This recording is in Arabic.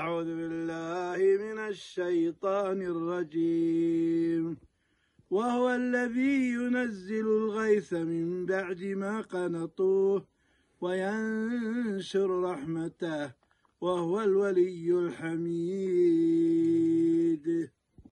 أعوذ بالله من الشيطان الرجيم وهو الذي ينزل الغيث من بعد ما قنطوه وينشر رحمته وهو الولي الحميد